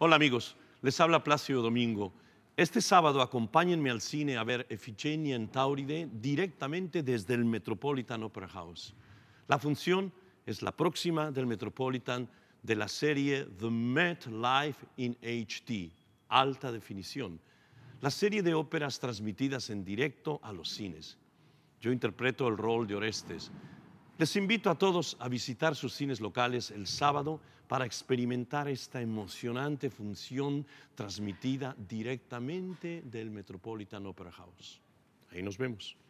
Hola amigos, les habla Plácido Domingo. Este sábado acompáñenme al cine a ver Efigenia en Tauride directamente desde el Metropolitan Opera House. La función es la próxima del Metropolitan de la serie The Met Life in HD, alta definición, la serie de óperas transmitidas en directo a los cines. Yo interpreto el rol de Orestes, les invito a todos a visitar sus cines locales el sábado para experimentar esta emocionante función transmitida directamente del Metropolitan Opera House. Ahí nos vemos.